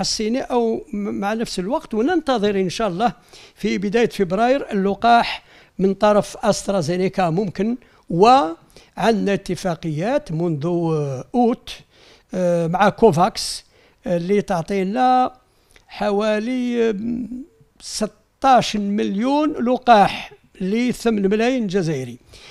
الصيني أو مع نفس الوقت وننتظر إن شاء الله في بداية فبراير اللقاح من طرف أسترازينيكا ممكن وعندنا اتفاقيات منذ آه، أوت آه، مع كوفاكس آه، اللي تعطينا حوالي 16 مليون لقاح ل 8 ملايين جزائري